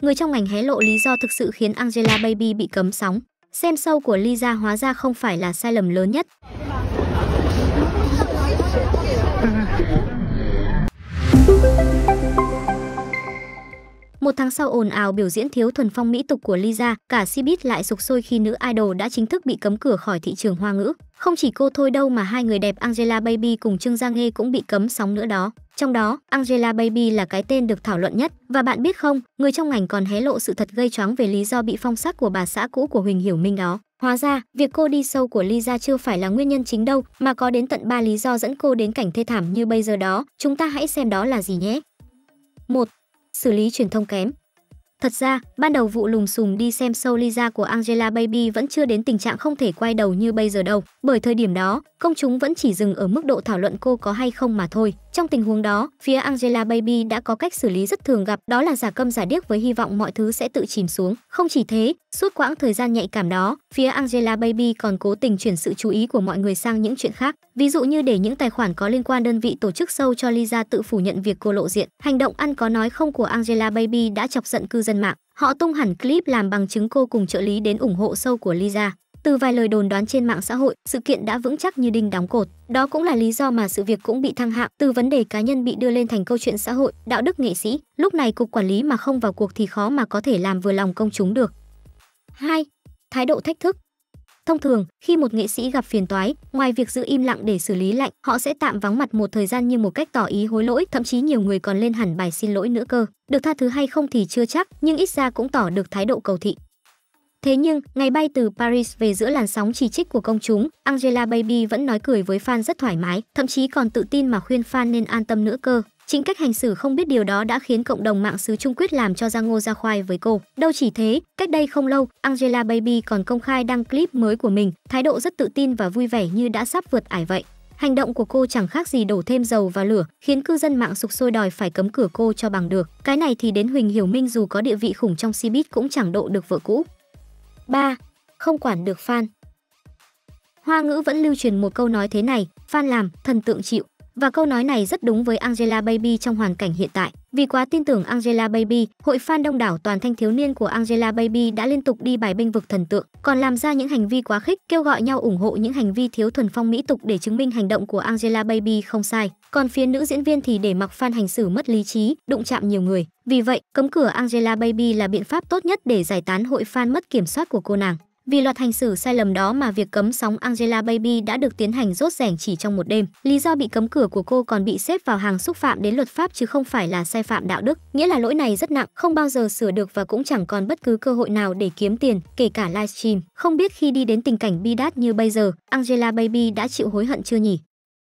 Người trong ngành hé lộ lý do thực sự khiến Angela Baby bị cấm sóng. Xem sâu của Lisa hóa ra không phải là sai lầm lớn nhất. Một tháng sau ồn ào biểu diễn thiếu thuần phong mỹ tục của Lisa, cả Cbiz lại sục sôi khi nữ idol đã chính thức bị cấm cửa khỏi thị trường hoa ngữ. Không chỉ cô thôi đâu mà hai người đẹp Angela Baby cùng Trương Gia Nghê cũng bị cấm sóng nữa đó. Trong đó, Angela Baby là cái tên được thảo luận nhất và bạn biết không, người trong ngành còn hé lộ sự thật gây choáng về lý do bị phong sắc của bà xã cũ của Huỳnh Hiểu Minh đó. Hóa ra, việc cô đi sâu của Lisa chưa phải là nguyên nhân chính đâu, mà có đến tận 3 lý do dẫn cô đến cảnh thê thảm như bây giờ đó. Chúng ta hãy xem đó là gì nhé. 1. Xử lý truyền thông kém. Thật ra, ban đầu vụ lùm xùm đi xem show Lisa của Angela Baby vẫn chưa đến tình trạng không thể quay đầu như bây giờ đâu, bởi thời điểm đó, công chúng vẫn chỉ dừng ở mức độ thảo luận cô có hay không mà thôi. Trong tình huống đó, phía Angela Baby đã có cách xử lý rất thường gặp đó là giả câm giả điếc với hy vọng mọi thứ sẽ tự chìm xuống. Không chỉ thế, suốt quãng thời gian nhạy cảm đó, phía Angela Baby còn cố tình chuyển sự chú ý của mọi người sang những chuyện khác, ví dụ như để những tài khoản có liên quan đơn vị tổ chức sâu cho Lisa tự phủ nhận việc cô lộ diện. Hành động ăn có nói không của Angela Baby đã chọc giận cư dân mạng. Họ tung hẳn clip làm bằng chứng cô cùng trợ lý đến ủng hộ sâu của Lisa. Từ vài lời đồn đoán trên mạng xã hội, sự kiện đã vững chắc như đinh đóng cột. Đó cũng là lý do mà sự việc cũng bị thăng hạng từ vấn đề cá nhân bị đưa lên thành câu chuyện xã hội, đạo đức nghệ sĩ. Lúc này cục quản lý mà không vào cuộc thì khó mà có thể làm vừa lòng công chúng được. 2. Thái độ thách thức Thông thường, khi một nghệ sĩ gặp phiền toái, ngoài việc giữ im lặng để xử lý lạnh, họ sẽ tạm vắng mặt một thời gian như một cách tỏ ý hối lỗi, thậm chí nhiều người còn lên hẳn bài xin lỗi nữa cơ. Được tha thứ hay không thì chưa chắc, nhưng ít ra cũng tỏ được thái độ cầu thị. Thế nhưng, ngày bay từ Paris về giữa làn sóng chỉ trích của công chúng, Angela Baby vẫn nói cười với fan rất thoải mái, thậm chí còn tự tin mà khuyên fan nên an tâm nữa cơ. Chính cách hành xử không biết điều đó đã khiến cộng đồng mạng xứ Trung Quyết làm cho ra ngô ra khoai với cô. Đâu chỉ thế, cách đây không lâu, Angela Baby còn công khai đăng clip mới của mình, thái độ rất tự tin và vui vẻ như đã sắp vượt ải vậy. Hành động của cô chẳng khác gì đổ thêm dầu vào lửa, khiến cư dân mạng sục sôi đòi phải cấm cửa cô cho bằng được. Cái này thì đến Huỳnh Hiểu Minh dù có địa vị khủng trong Cbiz cũng chẳng độ được vợ cũ. 3. Không quản được fan Hoa ngữ vẫn lưu truyền một câu nói thế này, fan làm, thần tượng chịu. Và câu nói này rất đúng với Angela Baby trong hoàn cảnh hiện tại. Vì quá tin tưởng Angela Baby, hội fan đông đảo toàn thanh thiếu niên của Angela Baby đã liên tục đi bài binh vực thần tượng, còn làm ra những hành vi quá khích, kêu gọi nhau ủng hộ những hành vi thiếu thuần phong mỹ tục để chứng minh hành động của Angela Baby không sai. Còn phía nữ diễn viên thì để mặc fan hành xử mất lý trí, đụng chạm nhiều người. Vì vậy, cấm cửa Angela Baby là biện pháp tốt nhất để giải tán hội fan mất kiểm soát của cô nàng. Vì loạt hành xử sai lầm đó mà việc cấm sóng Angela Baby đã được tiến hành rốt rẻn chỉ trong một đêm. Lý do bị cấm cửa của cô còn bị xếp vào hàng xúc phạm đến luật pháp chứ không phải là sai phạm đạo đức, nghĩa là lỗi này rất nặng, không bao giờ sửa được và cũng chẳng còn bất cứ cơ hội nào để kiếm tiền, kể cả livestream. Không biết khi đi đến tình cảnh bi đát như bây giờ, Angela Baby đã chịu hối hận chưa nhỉ?